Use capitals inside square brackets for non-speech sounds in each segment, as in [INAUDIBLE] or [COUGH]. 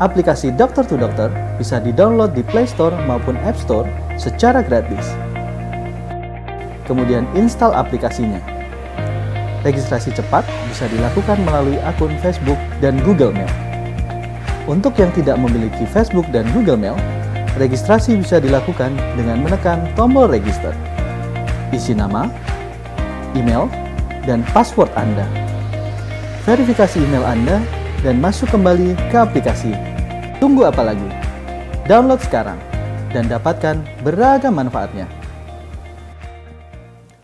Aplikasi Dokter to Dokter bisa di di Play Store maupun App Store secara gratis. Kemudian install aplikasinya. Registrasi cepat bisa dilakukan melalui akun Facebook dan Google Mail. Untuk yang tidak memiliki Facebook dan Google Mail, registrasi bisa dilakukan dengan menekan tombol register. Isi nama, email, dan password Anda. Verifikasi email Anda dan masuk kembali ke aplikasi. Tunggu apa lagi? Download sekarang dan dapatkan beragam manfaatnya.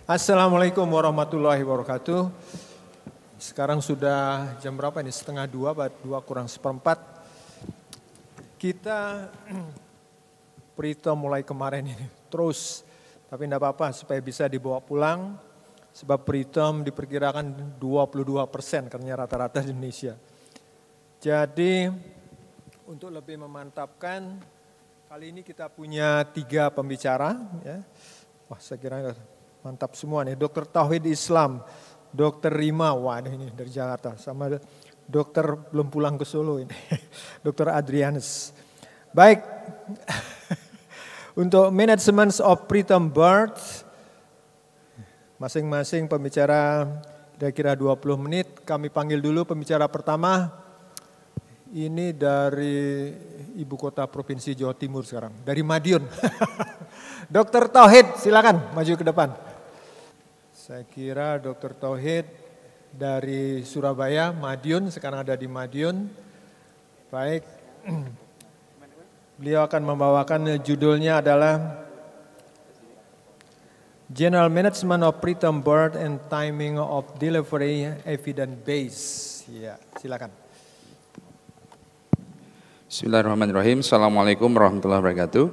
Assalamualaikum warahmatullahi wabarakatuh. Sekarang sudah jam berapa ini? Setengah dua, dua kurang seperempat. Kita Prito [CLEARS THROAT] mulai kemarin ini terus, tapi tidak apa-apa supaya bisa dibawa pulang. Sebab Pritom diperkirakan 22 persen, karena rata-rata di Indonesia. Jadi untuk lebih memantapkan kali ini kita punya tiga pembicara ya. Wah, saya kira mantap semua nih. Dokter Tauhid Islam, Dokter Rima, wah ini dari Jakarta sama dokter belum pulang ke Solo ini. [LAUGHS] Dokter Adrianus. Baik. [LAUGHS] untuk management of preterm birth masing-masing pembicara kira-kira 20 menit. Kami panggil dulu pembicara pertama ini dari ibu kota provinsi Jawa Timur sekarang, dari Madiun. [LAUGHS] Dokter Tauhid, silakan maju ke depan. Saya kira Dokter Tauhid dari Surabaya, Madiun, sekarang ada di Madiun. Baik, [CLEARS THROAT] beliau akan membawakan judulnya adalah General Management of Preterm Birth and Timing of Delivery Evidence Base. Ya, silakan. Bismillahirrahmanirrahim. Assalamualaikum warahmatullahi wabarakatuh.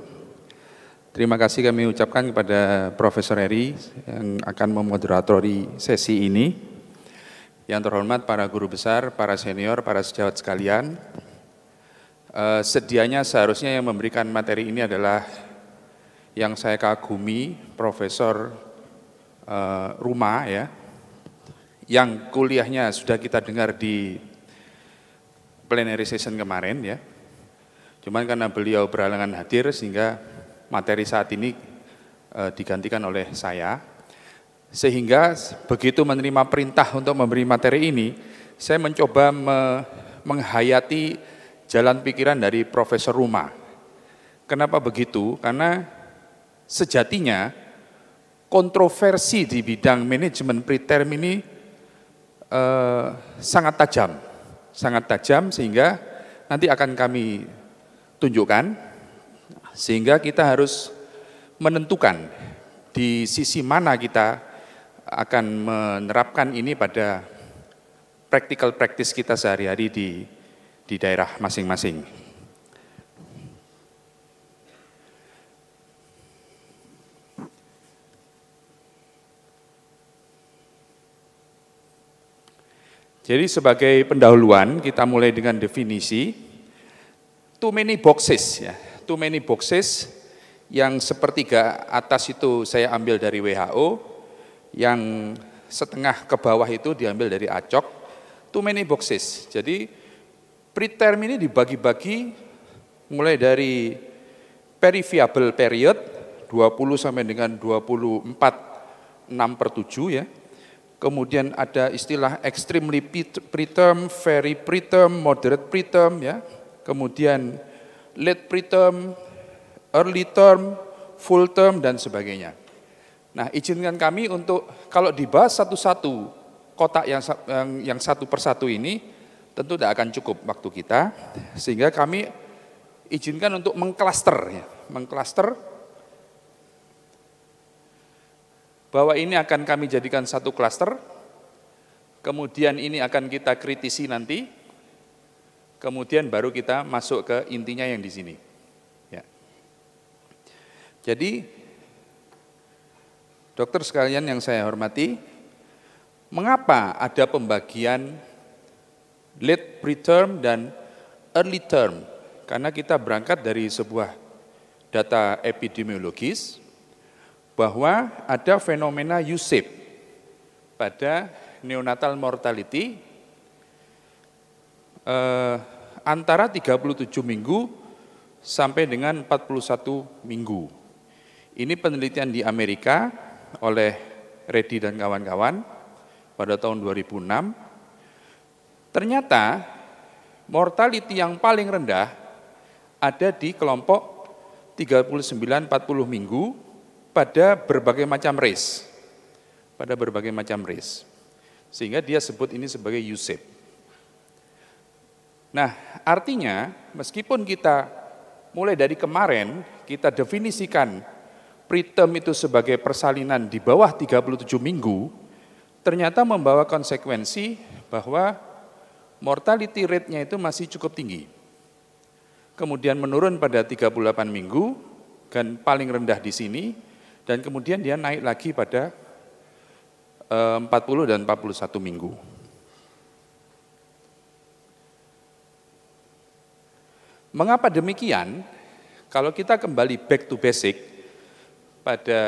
Terima kasih kami ucapkan kepada Profesor Eri yang akan memoderatori sesi ini. Yang terhormat para guru besar, para senior, para sejawat sekalian. Eh, sedianya seharusnya yang memberikan materi ini adalah yang saya kagumi Profesor eh, Ruma ya, yang kuliahnya sudah kita dengar di plenary session kemarin ya Cuman karena beliau berhalangan hadir sehingga materi saat ini e, digantikan oleh saya. Sehingga begitu menerima perintah untuk memberi materi ini, saya mencoba me, menghayati jalan pikiran dari Profesor Ruma. Kenapa begitu? Karena sejatinya kontroversi di bidang manajemen preterm ini e, sangat tajam, sangat tajam sehingga nanti akan kami tunjukkan, sehingga kita harus menentukan di sisi mana kita akan menerapkan ini pada practical practice kita sehari-hari di di daerah masing-masing. Jadi sebagai pendahuluan kita mulai dengan definisi too many boxes ya. Too many boxes yang sepertiga atas itu saya ambil dari WHO, yang setengah ke bawah itu diambil dari ACOK. Too many boxes. Jadi preterm ini dibagi-bagi mulai dari periviable period 20 sampai dengan 24 6 per 7 ya. Kemudian ada istilah extremely preterm, very preterm, moderate preterm ya kemudian late preterm, early term, full term, dan sebagainya. Nah, izinkan kami untuk kalau dibahas satu-satu kotak yang, yang, yang satu persatu ini, tentu tidak akan cukup waktu kita, sehingga kami izinkan untuk mengklaster, ya. mengklaster bahwa ini akan kami jadikan satu klaster, kemudian ini akan kita kritisi nanti, kemudian baru kita masuk ke intinya yang di sini. Ya. Jadi, dokter sekalian yang saya hormati, mengapa ada pembagian late preterm dan early term? Karena kita berangkat dari sebuah data epidemiologis bahwa ada fenomena u pada neonatal mortality eh, antara 37 minggu sampai dengan 41 minggu. Ini penelitian di Amerika oleh Reddy dan kawan-kawan pada tahun 2006. Ternyata mortality yang paling rendah ada di kelompok 39-40 minggu pada berbagai macam race. Pada berbagai macam race. Sehingga dia sebut ini sebagai USAP. Nah, artinya meskipun kita mulai dari kemarin kita definisikan preterm itu sebagai persalinan di bawah 37 minggu, ternyata membawa konsekuensi bahwa mortality rate-nya itu masih cukup tinggi. Kemudian menurun pada 38 minggu, dan paling rendah di sini, dan kemudian dia naik lagi pada 40 eh, dan 41 minggu. Mengapa demikian? Kalau kita kembali back to basic pada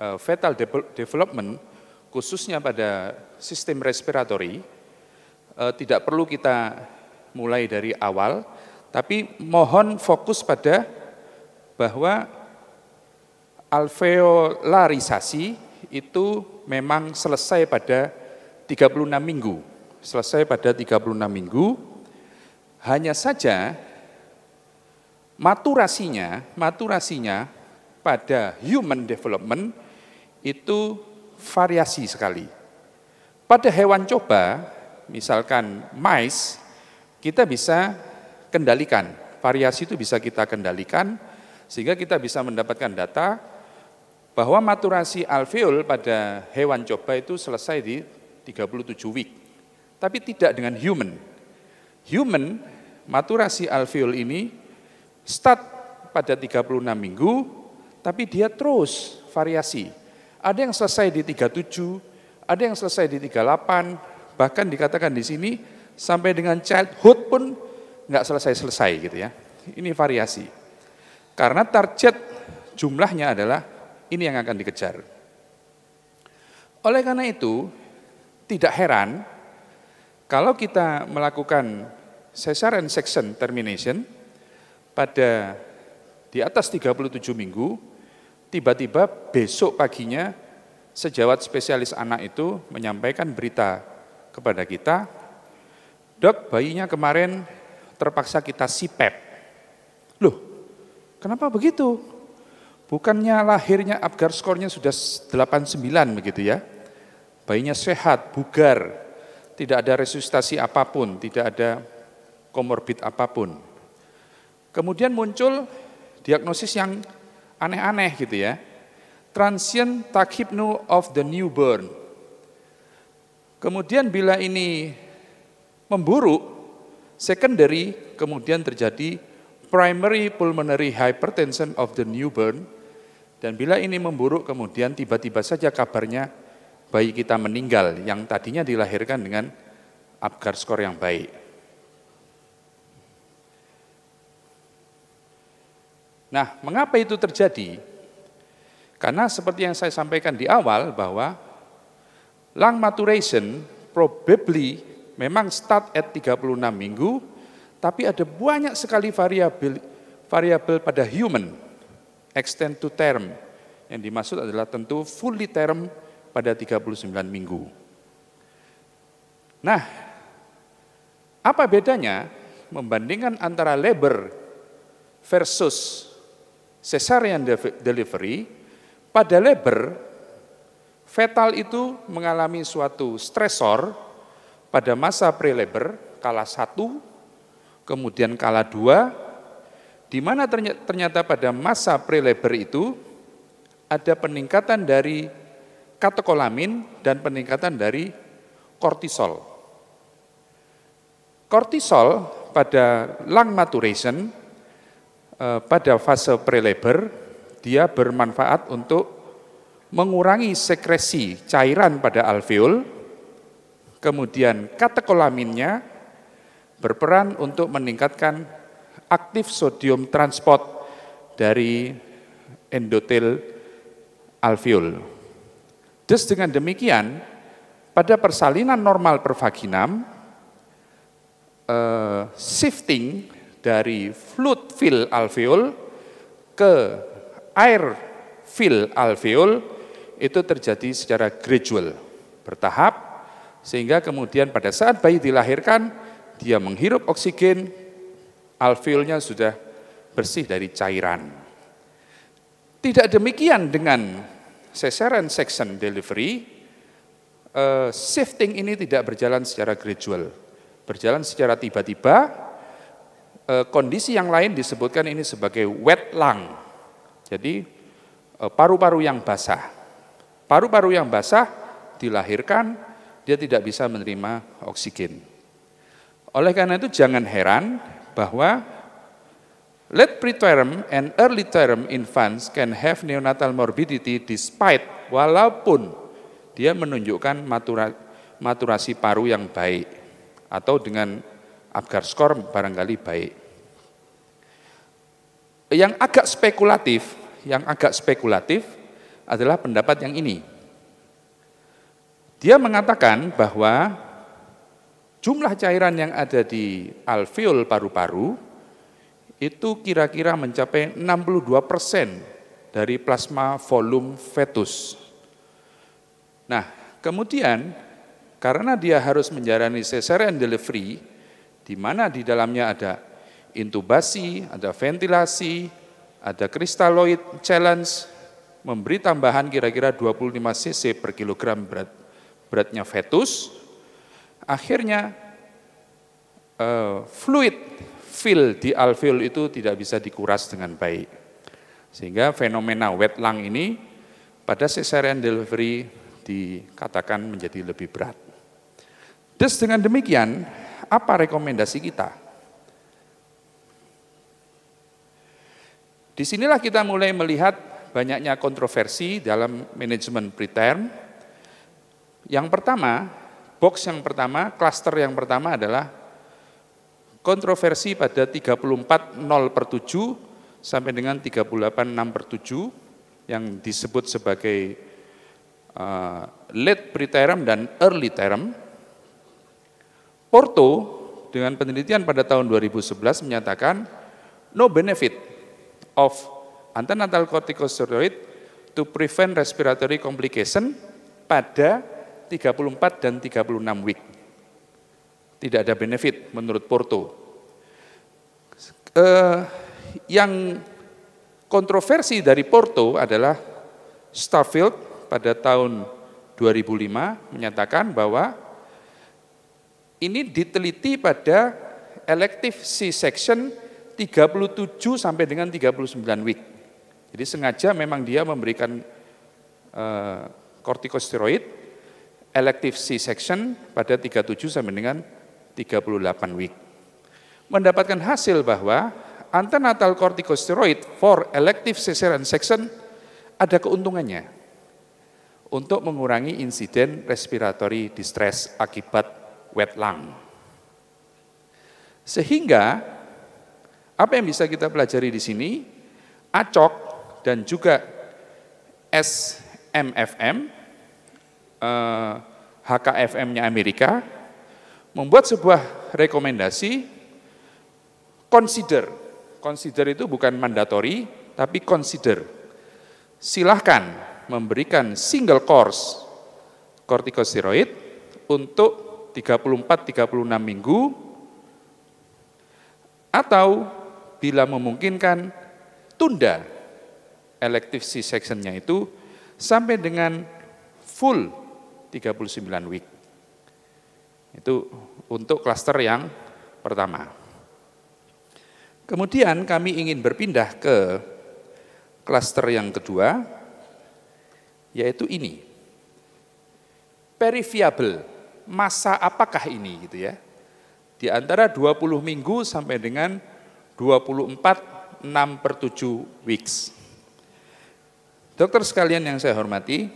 uh, e, fetal de development, khususnya pada sistem respiratory, uh, tidak perlu kita mulai dari awal, tapi mohon fokus pada bahwa alveolarisasi itu memang selesai pada 36 minggu. Selesai pada 36 minggu, hanya saja maturasinya, maturasinya pada human development itu variasi sekali. Pada hewan coba, misalkan mice, kita bisa kendalikan. Variasi itu bisa kita kendalikan sehingga kita bisa mendapatkan data bahwa maturasi alveol pada hewan coba itu selesai di 37 week. Tapi tidak dengan human. Human maturasi alveol ini start pada 36 minggu, tapi dia terus variasi. Ada yang selesai di 37, ada yang selesai di 38, bahkan dikatakan di sini sampai dengan childhood pun nggak selesai-selesai gitu ya. Ini variasi. Karena target jumlahnya adalah ini yang akan dikejar. Oleh karena itu, tidak heran kalau kita melakukan cesarean section termination pada di atas 37 minggu, tiba-tiba besok paginya sejawat spesialis anak itu menyampaikan berita kepada kita, dok bayinya kemarin terpaksa kita sipep. Loh, kenapa begitu? Bukannya lahirnya Apgar skornya sudah 89 begitu ya. Bayinya sehat, bugar, tidak ada resusitasi apapun, tidak ada komorbid apapun. Kemudian muncul diagnosis yang aneh-aneh gitu ya. Transient tachypno of the newborn. Kemudian bila ini memburuk, secondary kemudian terjadi primary pulmonary hypertension of the newborn. Dan bila ini memburuk kemudian tiba-tiba saja kabarnya bayi kita meninggal yang tadinya dilahirkan dengan Apgar skor yang baik. Nah, mengapa itu terjadi? Karena seperti yang saya sampaikan di awal bahwa lung maturation probably memang start at 36 minggu, tapi ada banyak sekali variabel variabel pada human extend to term. Yang dimaksud adalah tentu fully term pada 39 minggu. Nah, apa bedanya membandingkan antara labor versus cesarean delivery, pada labor, fetal itu mengalami suatu stresor pada masa pre-labor, kala satu kemudian kala dua di mana ternyata pada masa pre-labor itu ada peningkatan dari katekolamin dan peningkatan dari kortisol. Kortisol pada lung maturation Eh, pada fase preleber dia bermanfaat untuk mengurangi sekresi cairan pada alveol, kemudian katekolaminnya berperan untuk meningkatkan aktif sodium transport dari endotel alveol. Just dengan demikian, pada persalinan normal per vaginam, uh, shifting dari fluid fill alveol ke air fill alveol itu terjadi secara gradual, bertahap, sehingga kemudian pada saat bayi dilahirkan, dia menghirup oksigen, alveolnya sudah bersih dari cairan. Tidak demikian dengan cesarean section delivery, eh, shifting ini tidak berjalan secara gradual, berjalan secara tiba-tiba, Eh, kondisi yang lain disebutkan ini sebagai wet lung. Jadi eh, paru-paru yang basah. Paru-paru yang basah dilahirkan dia tidak bisa menerima oksigen. Oleh karena itu jangan heran bahwa late preterm and early term infants can have neonatal morbidity despite walaupun dia menunjukkan matura, maturasi paru yang baik atau dengan Apgar skor barangkali baik. Yang agak spekulatif, yang agak spekulatif adalah pendapat yang ini. Dia mengatakan bahwa jumlah cairan yang ada di alveol paru-paru itu kira-kira mencapai 62 persen dari plasma volume fetus. Nah, kemudian karena dia harus menjalani cesarean delivery, di mana di dalamnya ada intubasi, ada ventilasi, ada kristaloid challenge, memberi tambahan kira-kira 25 cc per kilogram berat, beratnya fetus. Akhirnya uh, fluid fill di alveol itu tidak bisa dikuras dengan baik. Sehingga fenomena wet lung ini pada cesarean delivery dikatakan menjadi lebih berat. Terus dengan demikian, apa rekomendasi kita? Disinilah kita mulai melihat banyaknya kontroversi dalam manajemen preterm. Yang pertama, box yang pertama, cluster yang pertama adalah kontroversi pada 34 0 per 7 sampai dengan 38 6 per 7 yang disebut sebagai uh, late preterm dan early term. Porto dengan penelitian pada tahun 2011 menyatakan no benefit of antenatal corticosteroid to prevent respiratory complication pada 34 dan 36 week. Tidak ada benefit menurut Porto. Uh, yang kontroversi dari Porto adalah Starfield pada tahun 2005 menyatakan bahwa ini diteliti pada elective C-section 37 sampai dengan 39 week. Jadi sengaja memang dia memberikan uh, elective C-section pada 37 sampai dengan 38 week. Mendapatkan hasil bahwa antenatal kortikosteroid for elective cesarean section ada keuntungannya untuk mengurangi insiden respiratory distress akibat Wetlang, Sehingga apa yang bisa kita pelajari di sini? ACOK dan juga SMFM, HKFM-nya eh, Amerika, membuat sebuah rekomendasi consider. Consider itu bukan mandatory, tapi consider. Silahkan memberikan single course kortikosteroid untuk 34-36 minggu, atau bila memungkinkan tunda elective C-sectionnya itu sampai dengan full 39 week. Itu untuk klaster yang pertama. Kemudian kami ingin berpindah ke klaster yang kedua, yaitu ini, periviable masa apakah ini gitu ya. Di antara 20 minggu sampai dengan 24 6 per 7 weeks. Dokter sekalian yang saya hormati,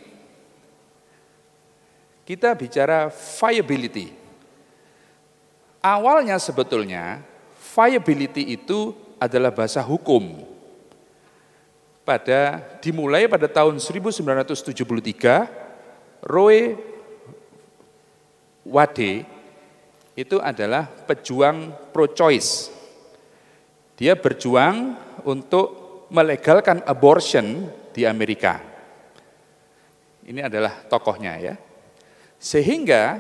kita bicara viability. Awalnya sebetulnya viability itu adalah bahasa hukum. Pada dimulai pada tahun 1973, Roe Wade itu adalah pejuang pro choice. Dia berjuang untuk melegalkan abortion di Amerika. Ini adalah tokohnya ya. Sehingga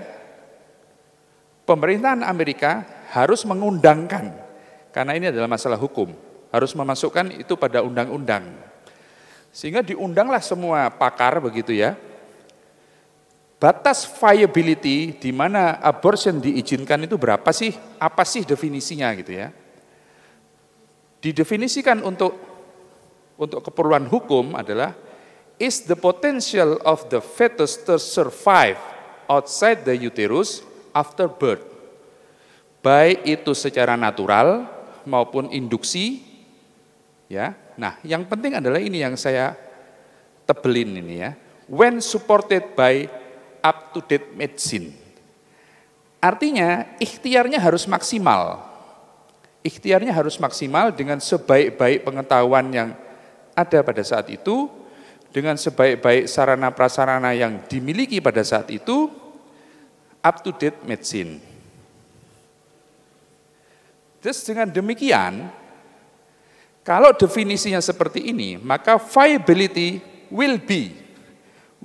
pemerintahan Amerika harus mengundangkan karena ini adalah masalah hukum, harus memasukkan itu pada undang-undang. Sehingga diundanglah semua pakar begitu ya, batas viability di mana abortion diizinkan itu berapa sih? Apa sih definisinya gitu ya? Didefinisikan untuk untuk keperluan hukum adalah is the potential of the fetus to survive outside the uterus after birth. Baik itu secara natural maupun induksi ya. Nah, yang penting adalah ini yang saya tebelin ini ya. When supported by up to date medicine. Artinya ikhtiarnya harus maksimal. Ikhtiarnya harus maksimal dengan sebaik-baik pengetahuan yang ada pada saat itu, dengan sebaik-baik sarana prasarana yang dimiliki pada saat itu, up to date medicine. Terus dengan demikian, kalau definisinya seperti ini, maka viability will be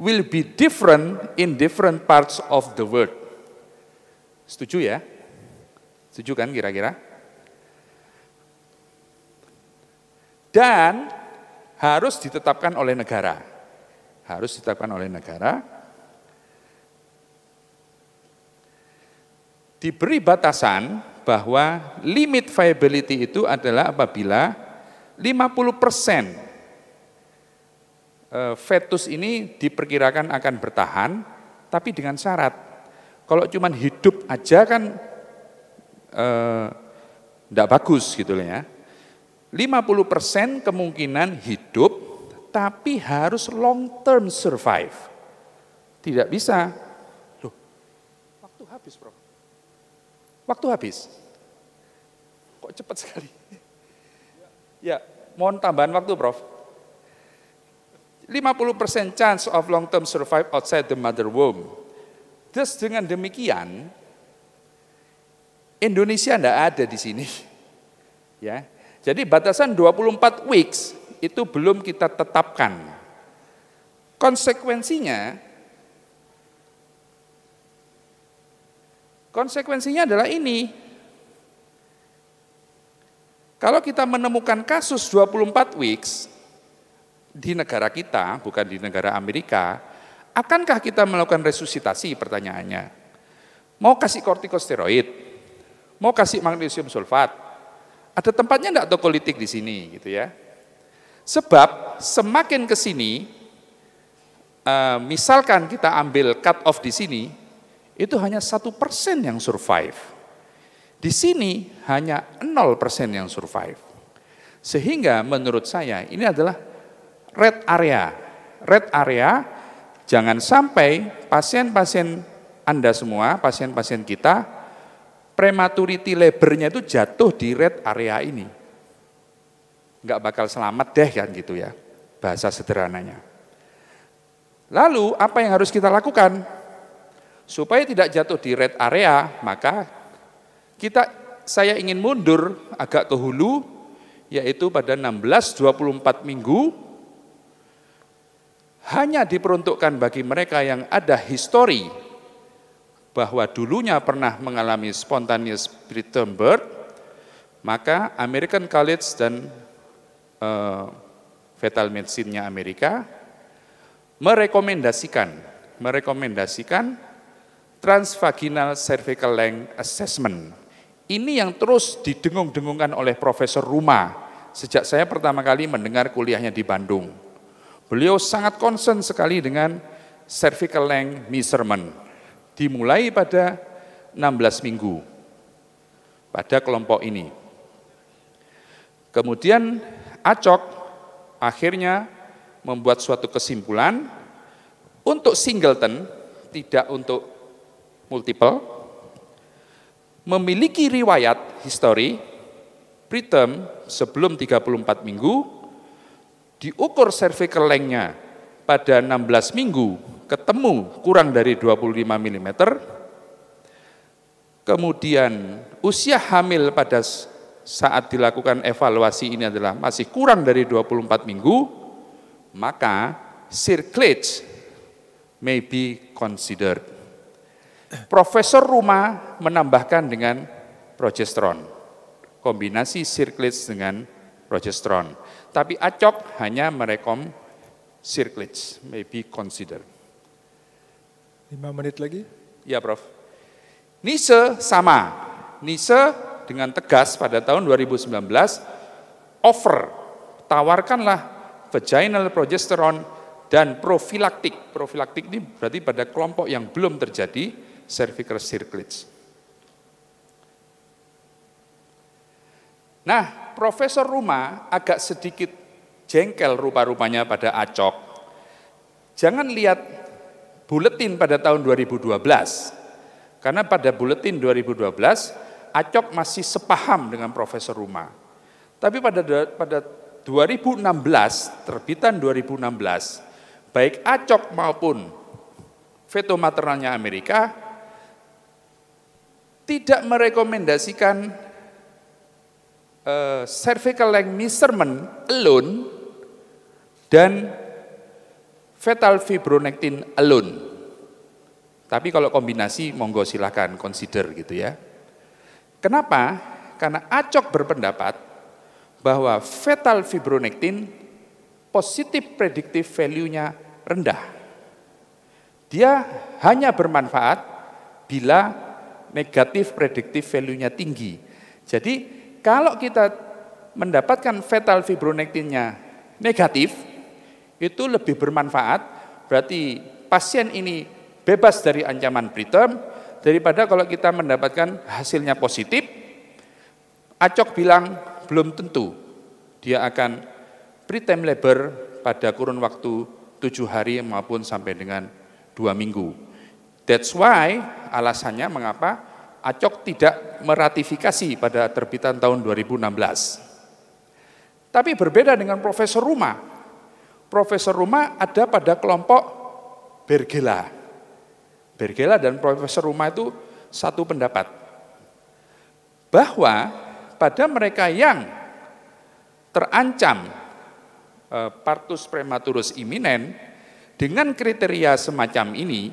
will be different in different parts of the world. Setuju ya? Setuju kan kira-kira? Dan harus ditetapkan oleh negara. Harus ditetapkan oleh negara. Diberi batasan bahwa limit viability itu adalah apabila 50 persen Eh, fetus ini diperkirakan akan bertahan, tapi dengan syarat. Kalau cuma hidup aja kan tidak eh, bagus gitu ya. Lima ya. 50% kemungkinan hidup, tapi harus long term survive. Tidak bisa. Loh, waktu habis bro. Waktu habis. Kok cepat sekali? [LAUGHS] Ya, mohon tambahan waktu Prof. 50% chance of long term survive outside the mother womb. Terus dengan demikian, Indonesia tidak ada di sini. [LAUGHS] Ya. Jadi batasan 24 weeks itu belum kita tetapkan. Konsekuensinya Konsekuensinya adalah ini. Kalau kita menemukan kasus 24 weeks, di negara kita, bukan di negara Amerika, akankah kita melakukan resusitasi pertanyaannya? Mau kasih kortikosteroid, mau kasih magnesium sulfat, ada tempatnya enggak litik di sini gitu ya. Sebab semakin ke sini, eh, misalkan kita ambil cut off di sini, itu hanya satu persen yang survive. Di sini hanya 0% yang survive. Sehingga menurut saya ini adalah red area. Red area, jangan sampai pasien-pasien Anda semua, pasien-pasien kita, prematurity labornya itu jatuh di red area ini. Nggak bakal selamat deh kan gitu ya, bahasa sederhananya. Lalu apa yang harus kita lakukan? Supaya tidak jatuh di red area, maka kita saya ingin mundur agak ke hulu, yaitu pada 16-24 minggu, hanya diperuntukkan bagi mereka yang ada histori bahwa dulunya pernah mengalami spontaneous preterm birth, maka American College dan uh, Fetal Medicine-nya Amerika merekomendasikan merekomendasikan transvaginal cervical length assessment. Ini yang terus didengung-dengungkan oleh Profesor Ruma sejak saya pertama kali mendengar kuliahnya di Bandung. Beliau sangat concern sekali dengan cervical length measurement. Dimulai pada 16 minggu pada kelompok ini. Kemudian Acok akhirnya membuat suatu kesimpulan untuk singleton, tidak untuk multiple, memiliki riwayat histori preterm sebelum 34 minggu diukur cervical length-nya pada 16 minggu ketemu kurang dari 25 mm, kemudian usia hamil pada saat dilakukan evaluasi ini adalah masih kurang dari 24 minggu, maka circlage may be considered. Profesor rumah menambahkan dengan progesteron, kombinasi circlage dengan progesteron. Tapi ACOK hanya merekom circlets, maybe consider. Lima menit lagi? Ya, Prof. Nise sama. Nise dengan tegas pada tahun 2019 offer, tawarkanlah vaginal progesteron dan profilaktik. Profilaktik ini berarti pada kelompok yang belum terjadi cervical circlets. Nah, Profesor Ruma agak sedikit jengkel rupa-rupanya pada Acok. Jangan lihat buletin pada tahun 2012. Karena pada buletin 2012 Acok masih sepaham dengan Profesor Ruma. Tapi pada pada 2016 terbitan 2016 baik Acok maupun veto maternalnya Amerika tidak merekomendasikan uh, eh, cervical length measurement alone dan fetal fibronectin alone. Tapi kalau kombinasi monggo silahkan consider gitu ya. Kenapa? Karena Acok berpendapat bahwa fetal fibronectin positif predictive value-nya rendah. Dia hanya bermanfaat bila negatif predictive value-nya tinggi. Jadi kalau kita mendapatkan fetal fibronektinnya negatif, itu lebih bermanfaat, berarti pasien ini bebas dari ancaman preterm, daripada kalau kita mendapatkan hasilnya positif, Acok bilang belum tentu dia akan preterm labor pada kurun waktu tujuh hari maupun sampai dengan dua minggu. That's why alasannya mengapa ACOK tidak meratifikasi pada terbitan tahun 2016. Tapi berbeda dengan Profesor Ruma. Profesor Ruma ada pada kelompok Bergela. Bergela dan Profesor Ruma itu satu pendapat. Bahwa pada mereka yang terancam eh, partus prematurus iminen dengan kriteria semacam ini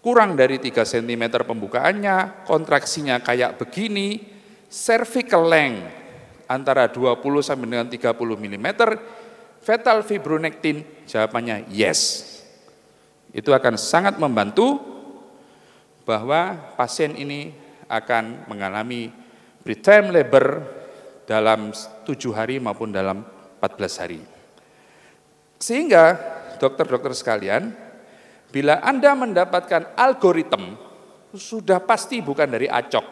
kurang dari 3 cm pembukaannya, kontraksinya kayak begini, cervical length antara 20 sampai dengan 30 mm, fetal fibronectin jawabannya yes. Itu akan sangat membantu bahwa pasien ini akan mengalami preterm labor dalam 7 hari maupun dalam 14 hari. Sehingga dokter-dokter sekalian, Bila Anda mendapatkan algoritma sudah pasti bukan dari ACOK.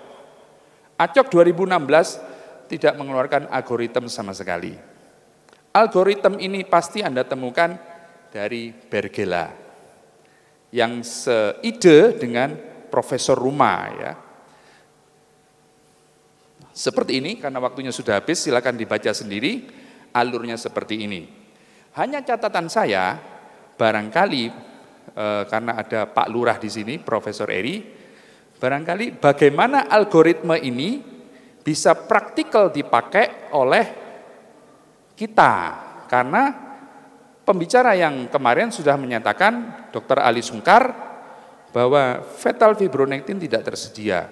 ACOK 2016 tidak mengeluarkan algoritma sama sekali. Algoritma ini pasti Anda temukan dari Bergela yang seide dengan Profesor Rumah ya. Seperti ini karena waktunya sudah habis silakan dibaca sendiri alurnya seperti ini. Hanya catatan saya barangkali Eh, karena ada Pak Lurah di sini, Profesor Eri, barangkali bagaimana algoritma ini bisa praktikal dipakai oleh kita. Karena pembicara yang kemarin sudah menyatakan, Dr. Ali Sungkar, bahwa fetal fibronectin tidak tersedia.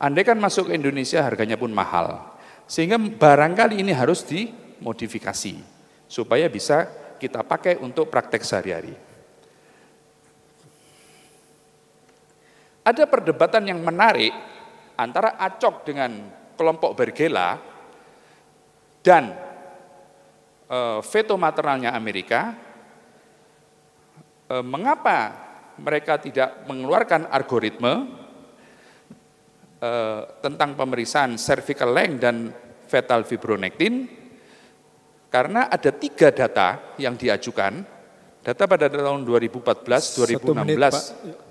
Andai kan masuk ke Indonesia harganya pun mahal. Sehingga barangkali ini harus dimodifikasi supaya bisa kita pakai untuk praktek sehari-hari. Ada perdebatan yang menarik antara Acok dengan kelompok Bergela dan e, veto maternalnya Amerika. E, mengapa mereka tidak mengeluarkan algoritme e, tentang pemeriksaan cervical length dan fetal fibronectin? Karena ada tiga data yang diajukan, data pada tahun 2014, 2016,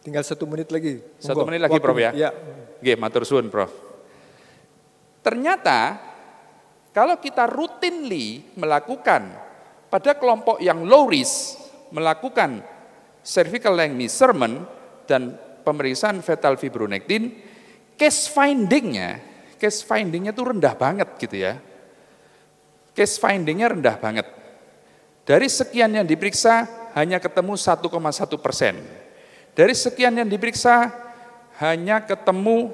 Tinggal satu menit lagi. Satu menit lagi Waktu, Prof ya? Iya. Oke, matur suun, Prof. Ternyata kalau kita rutinly melakukan pada kelompok yang low risk melakukan cervical length measurement dan pemeriksaan fetal fibronectin, case findingnya, case findingnya tuh rendah banget gitu ya. Case findingnya rendah banget. Dari sekian yang diperiksa hanya ketemu 1,1 persen dari sekian yang diperiksa hanya ketemu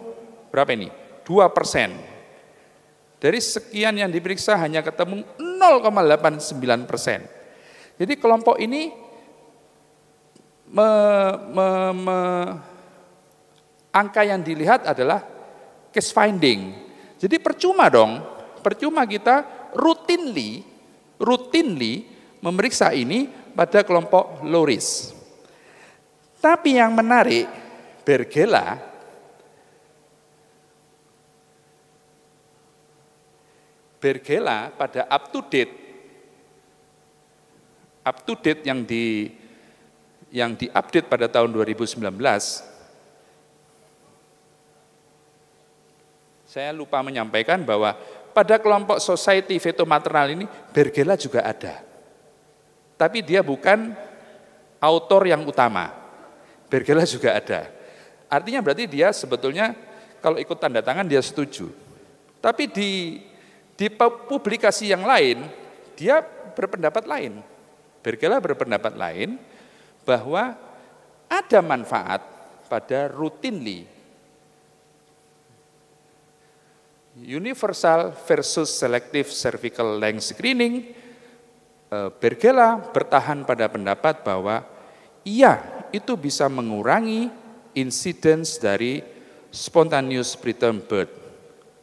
berapa ini? 2 persen. Dari sekian yang diperiksa hanya ketemu 0,89 persen. Jadi kelompok ini me, me, me, angka yang dilihat adalah case finding. Jadi percuma dong, percuma kita rutinly, rutinly memeriksa ini pada kelompok low risk. Tapi yang menarik, Bergela Bergela pada up to date up to date yang di yang diupdate pada tahun 2019 saya lupa menyampaikan bahwa pada kelompok society veto maternal ini Bergela juga ada. Tapi dia bukan autor yang utama. Bergela juga ada. Artinya berarti dia sebetulnya kalau ikut tanda tangan dia setuju. Tapi di di publikasi yang lain dia berpendapat lain. Bergela berpendapat lain bahwa ada manfaat pada routinely universal versus selective cervical length screening eh, Bergela bertahan pada pendapat bahwa iya itu bisa mengurangi insiden dari spontaneous preterm birth.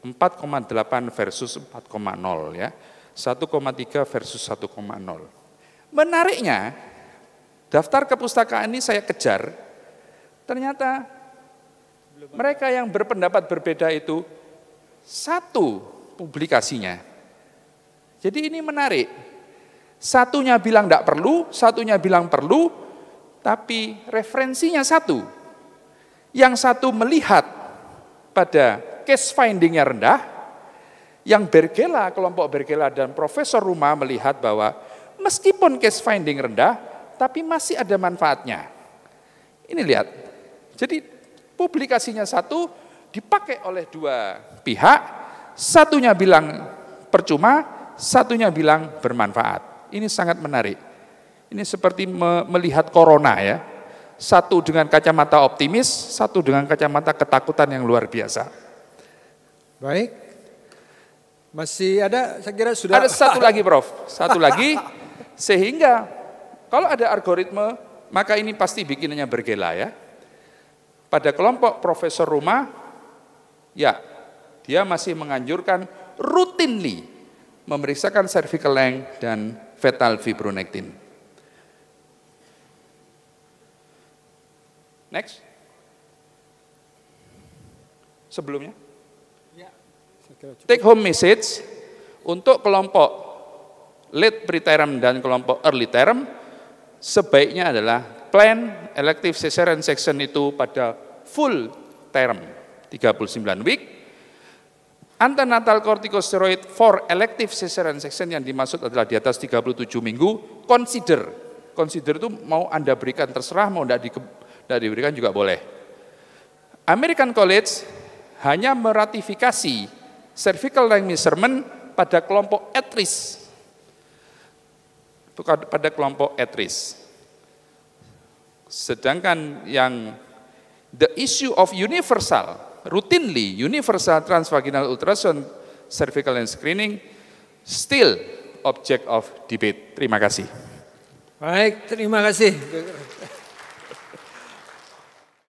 4,8 versus 4,0 ya. 1,3 versus 1,0. Menariknya, daftar kepustakaan ini saya kejar, ternyata mereka yang berpendapat berbeda itu satu publikasinya. Jadi ini menarik. Satunya bilang tidak perlu, satunya bilang perlu, tapi referensinya satu. Yang satu melihat pada case findingnya rendah, yang Bergela, kelompok Bergela dan Profesor Rumah melihat bahwa meskipun case finding rendah, tapi masih ada manfaatnya. Ini lihat, jadi publikasinya satu dipakai oleh dua pihak, satunya bilang percuma, satunya bilang bermanfaat. Ini sangat menarik. Ini seperti me melihat corona ya. Satu dengan kacamata optimis, satu dengan kacamata ketakutan yang luar biasa. Baik. Masih ada, saya kira sudah. Ada satu lagi Prof, satu lagi. [LAUGHS] Sehingga kalau ada algoritme maka ini pasti bikinannya bergela ya. Pada kelompok Profesor Rumah, ya dia masih menganjurkan rutinly memeriksakan cervical length dan fetal fibronectin. Next. Sebelumnya. Ya. Take home message untuk kelompok late preterm dan kelompok early term sebaiknya adalah plan elective cesarean section itu pada full term 39 week Antenatal corticosteroid for elective cesarean section yang dimaksud adalah di atas 37 minggu, consider. Consider itu mau Anda berikan terserah, mau tidak tidak nah, diberikan juga boleh. American College hanya meratifikasi cervical length measurement pada kelompok at risk. Pada kelompok at risk. Sedangkan yang the issue of universal, routinely universal transvaginal ultrasound cervical length screening still object of debate. Terima kasih. Baik, terima kasih.